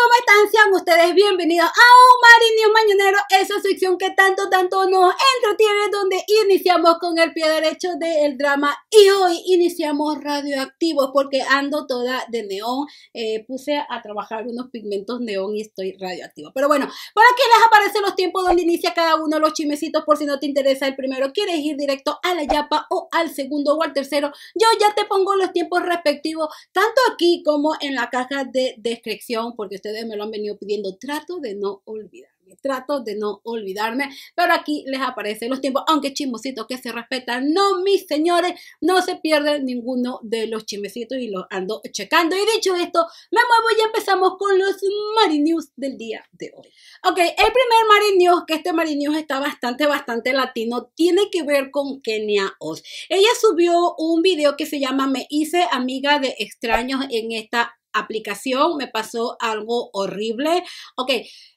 ¿cómo están? Sean ustedes bienvenidos a un Marinio Mañanero, esa sección que tanto, tanto nos entretiene, donde iniciamos con el pie derecho del drama y hoy iniciamos radioactivos porque ando toda de neón. Eh, puse a trabajar unos pigmentos neón y estoy radioactivo Pero bueno, para que les aparecen los tiempos donde inicia cada uno de los chimecitos por si no te interesa el primero, quieres ir directo a la yapa o al segundo o al tercero. Yo ya te pongo los tiempos respectivos, tanto aquí como en la caja de descripción, porque ustedes me lo han venido pidiendo, trato de no olvidarme, trato de no olvidarme, pero aquí les aparecen los tiempos, aunque chismositos que se respetan, no mis señores, no se pierden ninguno de los chismecitos y los ando checando. Y dicho esto, me muevo y empezamos con los marinews News del día de hoy. Ok, el primer marine News, que este marine News está bastante, bastante latino, tiene que ver con Kenia Oz. Ella subió un video que se llama Me hice amiga de extraños en esta aplicación me pasó algo horrible. Ok,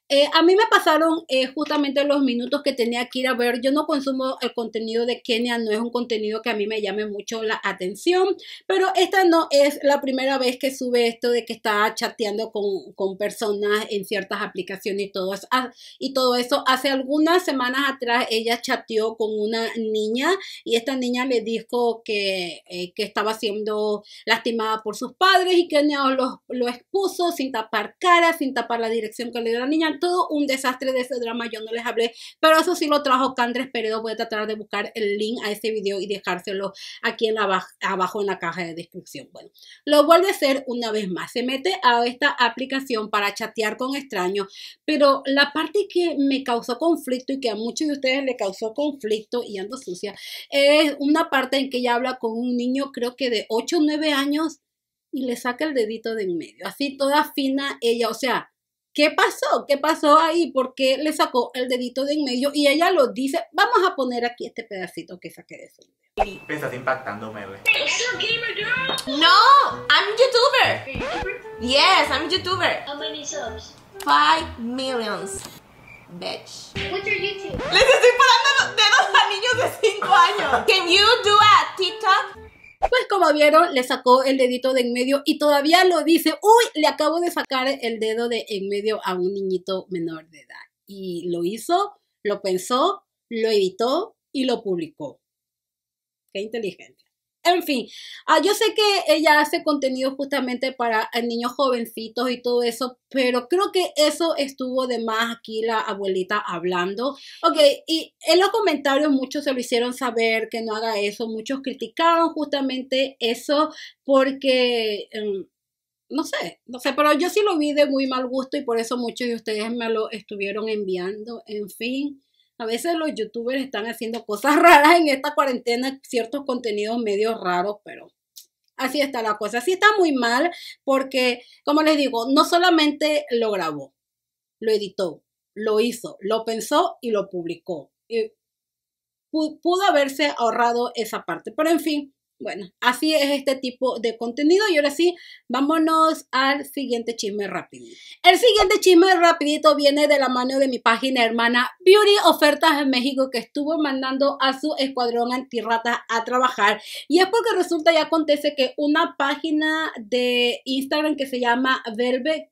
eh, a mí me pasaron eh, justamente los minutos que tenía que ir a ver. Yo no consumo el contenido de Kenia, no es un contenido que a mí me llame mucho la atención, pero esta no es la primera vez que sube esto de que está chateando con, personas en ciertas aplicaciones y todo, eso. Ah, y todo eso. Hace algunas semanas atrás ella chateó con una niña y esta niña le dijo que, eh, estaba siendo lastimada por sus padres y Kenia lo, lo expuso sin tapar cara, sin tapar la dirección que le dio la niña todo un desastre de ese drama, yo no les hablé, pero eso sí lo trajo Candres Peredo, voy a tratar de buscar el link a ese video y dejárselo aquí en la abajo en la caja de descripción. Bueno, lo vuelve a hacer una vez más, se mete a esta aplicación para chatear con extraños, pero la parte que me causó conflicto y que a muchos de ustedes le causó conflicto y ando sucia, es una parte en que ella habla con un niño, creo que de 8 o 9 años, y le saca el dedito de en medio. Así toda fina ella, o sea, ¿Qué pasó? ¿Qué pasó ahí? ¿Por qué le sacó el dedito de en medio? Y ella lo dice. Vamos a poner aquí este pedacito que saqué de su vida. Estás impactando, girl? No, I'm YouTuber. Yes, I'm YouTuber. ¿Cuántos subs? Five millions. Bitch. What's your YouTube? Les estoy parando de dos a niños de 5 años. Can you do a TikTok? vieron, le sacó el dedito de en medio y todavía lo dice, uy, le acabo de sacar el dedo de en medio a un niñito menor de edad. Y lo hizo, lo pensó, lo editó y lo publicó. Qué inteligente. En fin, ah, yo sé que ella hace contenido justamente para eh, niños jovencitos y todo eso, pero creo que eso estuvo de más aquí la abuelita hablando. Ok, y en los comentarios muchos se lo hicieron saber que no haga eso, muchos criticaron justamente eso porque... Em, no sé, no sé, pero yo sí lo vi de muy mal gusto y por eso muchos de ustedes me lo estuvieron enviando, en fin. A veces los youtubers están haciendo cosas raras en esta cuarentena, ciertos contenidos medios raros, pero así está la cosa. Así está muy mal porque, como les digo, no solamente lo grabó, lo editó, lo hizo, lo pensó y lo publicó. Y eh, pudo haberse ahorrado esa parte, pero en fin, bueno, así es este tipo de contenido. Y ahora sí, vámonos al siguiente chisme rápido. El siguiente chisme rapidito viene de la mano de mi página hermana Beauty Ofertas en México que estuvo mandando a su escuadrón antirrata a trabajar. Y es porque resulta y acontece que una página de Instagram que se llama Velvet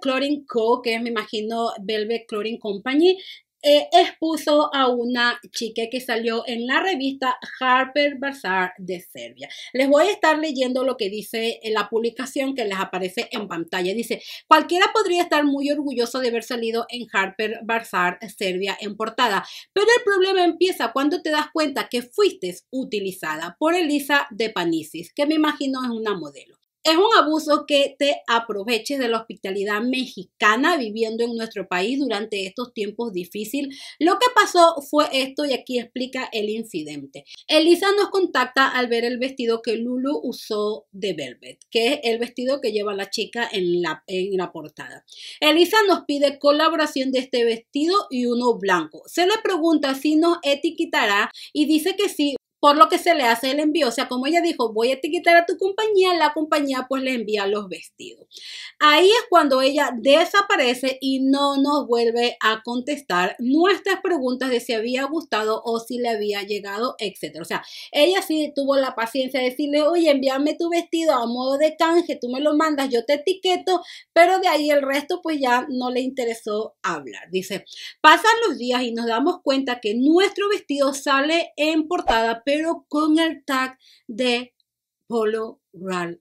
Clothing Co., que es, me imagino, Velvet Clothing Company, eh, expuso a una chica que salió en la revista Harper Bazaar de Serbia. Les voy a estar leyendo lo que dice eh, la publicación que les aparece en pantalla. Dice, cualquiera podría estar muy orgulloso de haber salido en Harper Bazaar Serbia en portada, pero el problema empieza cuando te das cuenta que fuiste utilizada por Elisa de Panisis, que me imagino es una modelo. Es un abuso que te aproveches de la hospitalidad mexicana viviendo en nuestro país durante estos tiempos difíciles. Lo que pasó fue esto y aquí explica el incidente. Elisa nos contacta al ver el vestido que Lulu usó de Velvet, que es el vestido que lleva la chica en la, en la portada. Elisa nos pide colaboración de este vestido y uno blanco. Se le pregunta si nos etiquetará y dice que sí, por lo que se le hace el envío. O sea, como ella dijo, voy a etiquetar a tu compañía, la compañía pues le envía los vestidos. Ahí es cuando ella desaparece y no nos vuelve a contestar nuestras preguntas de si había gustado o si le había llegado, etc. O sea, ella sí tuvo la paciencia de decirle, oye, envíame tu vestido a modo de canje, tú me lo mandas, yo te etiqueto, pero de ahí el resto pues ya no le interesó hablar. Dice, pasan los días y nos damos cuenta que nuestro vestido sale en portada, pero con el tag de Polo Ralph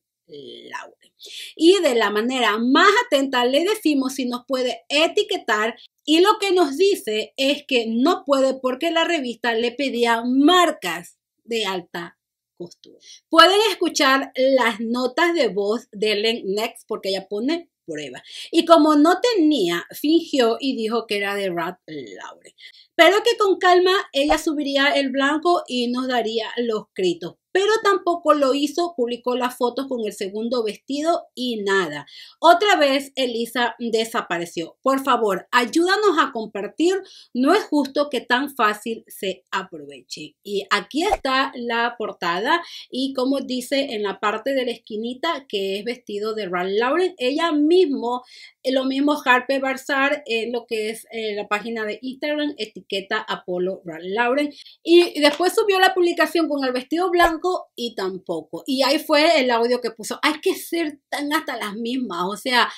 Y de la manera más atenta le decimos si nos puede etiquetar y lo que nos dice es que no puede porque la revista le pedía marcas de alta costura. Pueden escuchar las notas de voz de Len Next porque ella pone prueba. Y como no tenía, fingió y dijo que era de rat laure Pero que con calma ella subiría el blanco y nos daría los gritos pero tampoco lo hizo, publicó las fotos con el segundo vestido y nada. Otra vez Elisa desapareció. Por favor, ayúdanos a compartir, no es justo que tan fácil se aproveche. Y aquí está la portada y como dice en la parte de la esquinita que es vestido de Ralph Lauren, ella mismo, eh, lo mismo Harpe Barzar en eh, lo que es eh, la página de Instagram, etiqueta Apolo Ralph Lauren. Y después subió la publicación con el vestido blanco y tampoco. Y ahí fue el audio que puso, hay que ser tan hasta las mismas, o sea,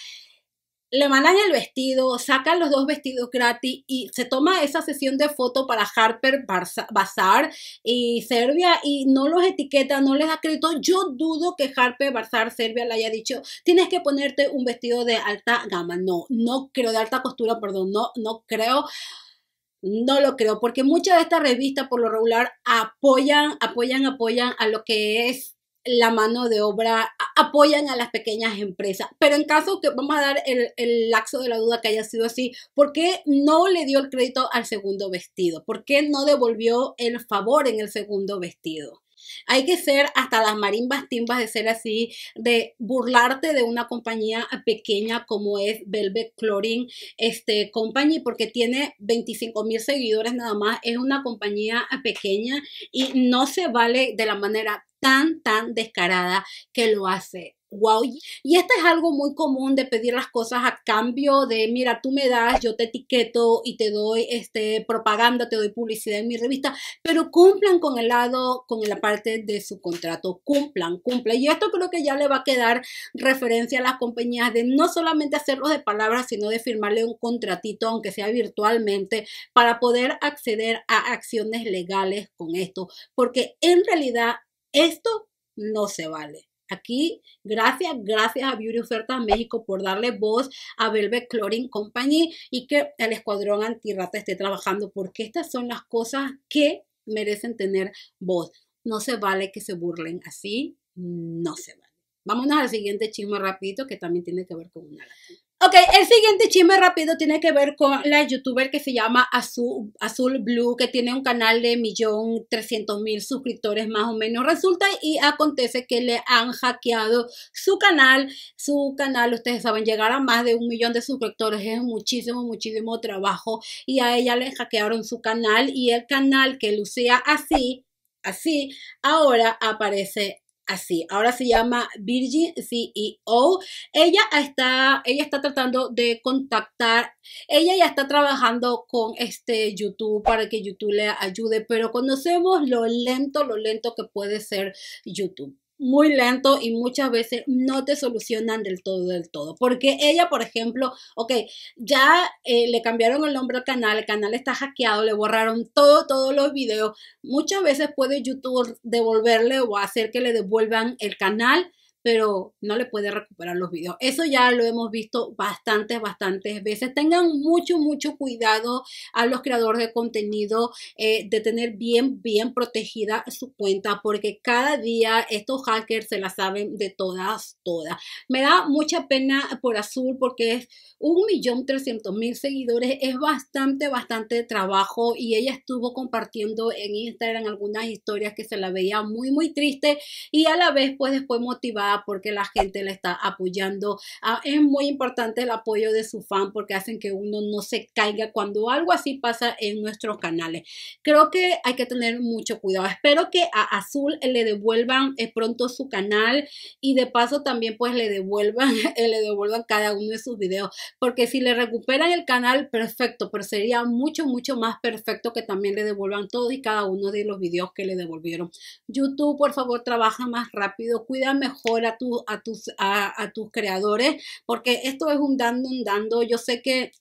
le mandan el vestido, sacan los dos vestidos gratis y se toma esa sesión de foto para Harper Bazaar y Serbia y no los etiqueta, no les da crédito. Yo dudo que Harper Bazaar Serbia le haya dicho, tienes que ponerte un vestido de alta gama. No, no creo, de alta costura, perdón, no, no creo. No lo creo, porque muchas de estas revistas por lo regular apoyan, apoyan, apoyan a lo que es la mano de obra, apoyan a las pequeñas empresas. Pero en caso que vamos a dar el, el laxo de la duda que haya sido así, ¿por qué no le dio el crédito al segundo vestido? ¿Por qué no devolvió el favor en el segundo vestido? Hay que ser hasta las marimbas timbas de ser así, de burlarte de una compañía pequeña como es Velvet Chlorine este, Company, porque tiene 25 mil seguidores nada más, es una compañía pequeña y no se vale de la manera tan, tan descarada que lo hace wow. Y esto es algo muy común de pedir las cosas a cambio de, mira, tú me das, yo te etiqueto y te doy este, propaganda, te doy publicidad en mi revista, pero cumplan con el lado, con la parte de su contrato, cumplan, cumplan. Y esto creo que ya le va a quedar referencia a las compañías de no solamente hacerlo de palabras, sino de firmarle un contratito, aunque sea virtualmente, para poder acceder a acciones legales con esto, porque en realidad esto no se vale. Aquí, gracias, gracias a Beauty oferta México por darle voz a Velvet Chlorine Company y que el escuadrón antirrata esté trabajando, porque estas son las cosas que merecen tener voz. No se vale que se burlen así, no se vale. Vámonos al siguiente chisme rapidito que también tiene que ver con una latina. Ok, el siguiente chisme rápido tiene que ver con la youtuber que se llama Azul, Azul Blue, que tiene un canal de 1.300.000 suscriptores más o menos. Resulta y acontece que le han hackeado su canal. Su canal, ustedes saben, llegar a más de un millón de suscriptores es muchísimo, muchísimo trabajo. Y a ella le hackearon su canal y el canal que lucía así, así, ahora aparece así. Ahora se llama Virgin CEO. Ella está, ella está tratando de contactar, ella ya está trabajando con este YouTube para que YouTube le ayude, pero conocemos lo lento, lo lento que puede ser YouTube muy lento y muchas veces no te solucionan del todo, del todo. Porque ella, por ejemplo, ok, ya eh, le cambiaron el nombre al canal, el canal está hackeado, le borraron todo, todos los videos. Muchas veces puede YouTube devolverle o hacer que le devuelvan el canal pero no le puede recuperar los videos. Eso ya lo hemos visto bastantes, bastantes veces. Tengan mucho, mucho cuidado a los creadores de contenido eh, de tener bien, bien protegida su cuenta porque cada día estos hackers se la saben de todas, todas. Me da mucha pena por Azul porque es un millón trescientos mil seguidores. Es bastante, bastante trabajo y ella estuvo compartiendo en Instagram algunas historias que se la veía muy, muy triste y a la vez pues después motivada porque la gente le está apoyando. Ah, es muy importante el apoyo de su fan porque hacen que uno no se caiga cuando algo así pasa en nuestros canales. Creo que hay que tener mucho cuidado. Espero que a Azul le devuelvan eh, pronto su canal y de paso también pues le devuelvan, le devuelvan cada uno de sus videos. Porque si le recuperan el canal, perfecto, pero sería mucho, mucho más perfecto que también le devuelvan todos y cada uno de los videos que le devolvieron. YouTube, por favor, trabaja más rápido, cuida mejor a, tus, tus creadores, porque esto es un dando, un dando. Yo sé que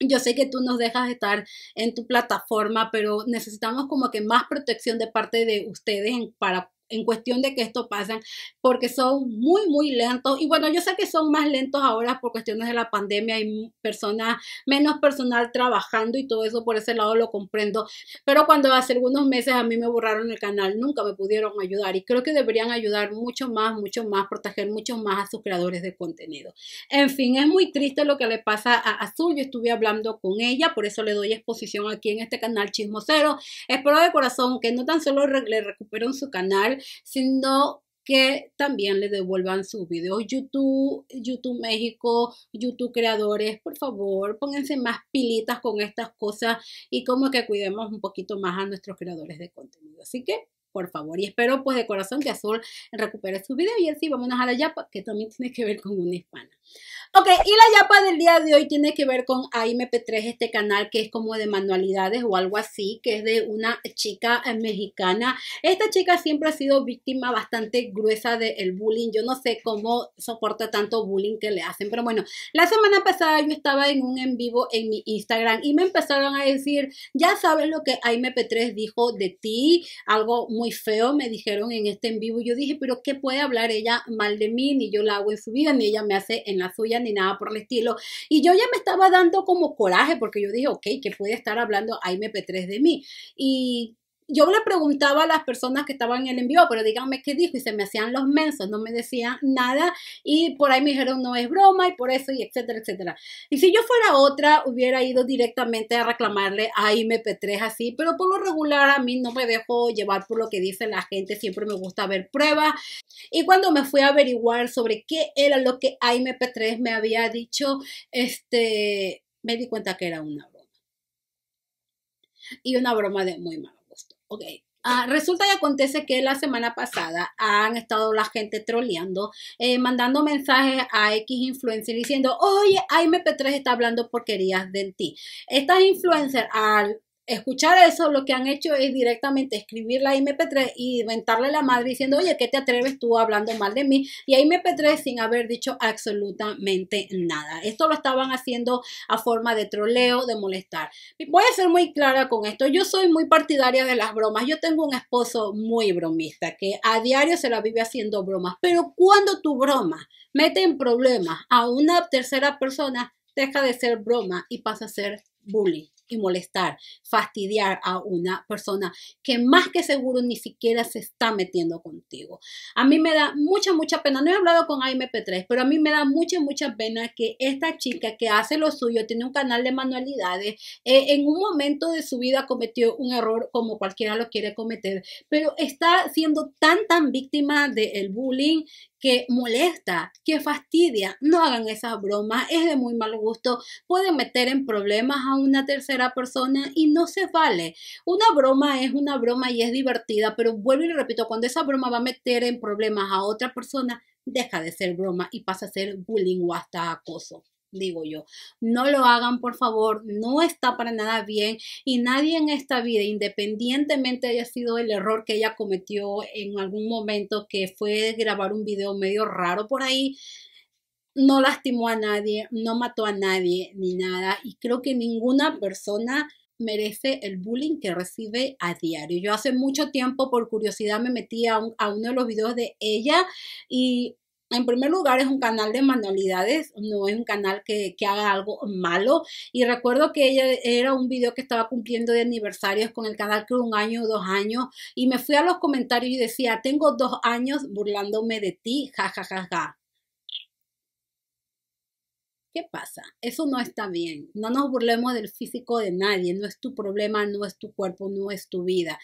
yo sé que tú nos dejas estar en tu plataforma, pero necesitamos como que más protección de parte de ustedes para en cuestión de que esto pasa, porque son muy, muy lentos. Y bueno, yo sé que son más lentos ahora por cuestiones de la pandemia y personas, menos personal trabajando y todo eso, por ese lado lo comprendo. Pero cuando hace algunos meses a mí me borraron el canal, nunca me pudieron ayudar y creo que deberían ayudar mucho más, mucho más, proteger mucho más a sus creadores de contenido. En fin, es muy triste lo que le pasa a Azul. Yo estuve hablando con ella, por eso le doy exposición aquí en este canal Chismosero. Espero de corazón que no tan solo le recuperen su canal, sino que también le devuelvan sus videos. YouTube, YouTube México, YouTube creadores, por favor, pónganse más pilitas con estas cosas y como que cuidemos un poquito más a nuestros creadores de contenido. Así que por favor. Y espero pues de corazón que Azul recupere su video y así vámonos a la yapa, que también tiene que ver con una hispana. Ok, y la yapa del día de hoy tiene que ver con AMP3, este canal que es como de manualidades o algo así, que es de una chica eh, mexicana. Esta chica siempre ha sido víctima bastante gruesa del bullying. Yo no sé cómo soporta tanto bullying que le hacen, pero bueno, la semana pasada yo estaba en un en vivo en mi Instagram y me empezaron a decir, ya sabes lo que AMP3 dijo de ti, algo muy feo, me dijeron en este en vivo. Yo dije, pero ¿qué puede hablar ella mal de mí? Ni yo la hago en su vida, ni ella me hace en la suya, ni nada por el estilo. Y yo ya me estaba dando como coraje porque yo dije, ok, que puede estar hablando a mp 3 de mí? Y yo le preguntaba a las personas que estaban en el envío, pero díganme qué dijo, y se me hacían los mensos, no me decían nada, y por ahí me dijeron, no es broma, y por eso, y etcétera, etcétera. Y si yo fuera otra, hubiera ido directamente a reclamarle a IMP3 así, pero por lo regular a mí no me dejo llevar por lo que dice la gente, siempre me gusta ver pruebas. Y cuando me fui a averiguar sobre qué era lo que IMP3 me había dicho, este, me di cuenta que era una broma. Y una broma de muy malo. Ok. Ah, resulta y acontece que la semana pasada han estado la gente troleando, eh, mandando mensajes a X influencers diciendo, oye, Ay 3 está hablando porquerías de ti. Estas influencers, al escuchar eso, lo que han hecho es directamente escribirla la MP3 y inventarle la madre diciendo, oye, ¿qué te atreves tú hablando mal de mí? Y ahí MP3 sin haber dicho absolutamente nada. Esto lo estaban haciendo a forma de troleo, de molestar. Voy a ser muy clara con esto. Yo soy muy partidaria de las bromas. Yo tengo un esposo muy bromista que a diario se la vive haciendo bromas. Pero cuando tu broma mete en problemas a una tercera persona, deja de ser broma y pasa a ser bullying y molestar, fastidiar a una persona que más que seguro ni siquiera se está metiendo contigo. A mí me da mucha, mucha pena. No he hablado con AMP3, pero a mí me da mucha, mucha pena que esta chica que hace lo suyo, tiene un canal de manualidades, eh, en un momento de su vida cometió un error como cualquiera lo quiere cometer, pero está siendo tan, tan víctima del bullying que molesta, que fastidia. No hagan esas bromas, es de muy mal gusto, pueden meter en problemas a una tercera persona y no se vale. Una broma es una broma y es divertida, pero vuelvo y le repito, cuando esa broma va a meter en problemas a otra persona, deja de ser broma y pasa a ser bullying o hasta acoso digo yo. No lo hagan, por favor, no está para nada bien y nadie en esta vida, independientemente haya sido el error que ella cometió en algún momento, que fue grabar un video medio raro por ahí, no lastimó a nadie, no mató a nadie ni nada y creo que ninguna persona merece el bullying que recibe a diario. Yo hace mucho tiempo por curiosidad me metí a, uno de los videos de ella y en primer lugar, es un canal de manualidades, no es un canal que, haga algo malo. Y recuerdo que ella era un video que estaba cumpliendo de aniversarios con el canal, creo un año o dos años. Y me fui a los comentarios y decía: Tengo dos años burlándome de ti, jajajaja. Ja, ja, ja. ¿Qué pasa? Eso no está bien. No nos burlemos del físico de nadie. No es tu problema, no es tu cuerpo, no es tu vida.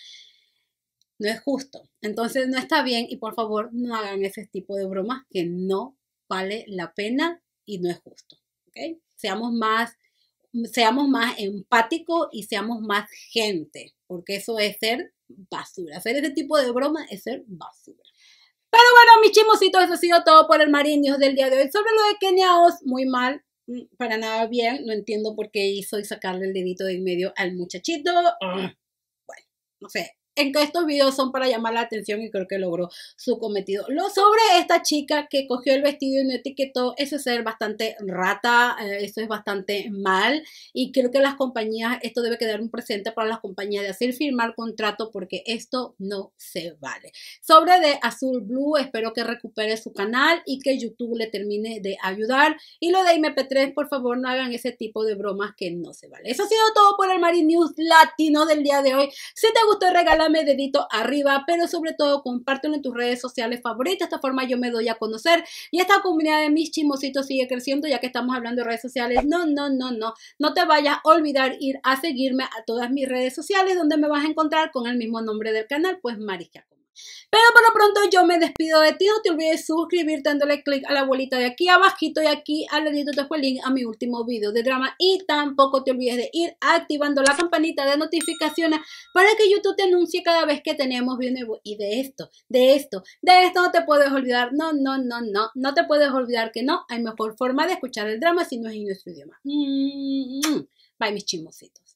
No es justo. Entonces no está bien y por favor no hagan ese tipo de bromas que no vale la pena y no es justo. ¿okay? Seamos más seamos más empáticos y seamos más gente, porque eso es ser basura. Hacer ese tipo de broma es ser basura. Pero bueno, mis chismositos, eso ha sido todo por el Mariños del día de hoy. Sobre lo de Kenia muy mal, mm, para nada bien. No entiendo por qué hizo y sacarle el dedito de en medio al muchachito. Ah. Mm, bueno, no sé, que estos videos son para llamar la atención y creo que logró su cometido. Lo sobre esta chica que cogió el vestido y no etiquetó, eso es ser bastante rata, eh, eso es bastante mal y creo que las compañías, esto debe quedar un presente para las compañías de hacer firmar contrato porque esto no se vale. Sobre de Azul Blue, espero que recupere su canal y que YouTube le termine de ayudar. Y lo de MP3, por favor, no hagan ese tipo de bromas que no se vale. Eso ha sido todo por el marine News Latino del día de hoy. Si te gustó, regálame me dedito arriba, pero sobre todo compártelo en tus redes sociales favoritas. De esta forma yo me doy a conocer y esta comunidad de mis chimositos sigue creciendo ya que estamos hablando de redes sociales. No, no, no, no. No te vayas a olvidar ir a seguirme a todas mis redes sociales donde me vas a encontrar con el mismo nombre del canal, pues Marisca pero por lo pronto yo me despido de ti, no te olvides suscribir dándole click a la bolita de aquí abajito y aquí al dedito te fue el link a mi último video de drama y tampoco te olvides de ir activando la campanita de notificaciones para que YouTube te anuncie cada vez que tenemos video nuevo y de esto, de esto, de esto no te puedes olvidar, no, no, no, no, no te puedes olvidar que no hay mejor forma de escuchar el drama si no es en nuestro idioma. Mm, mm. Bye mis chimositos.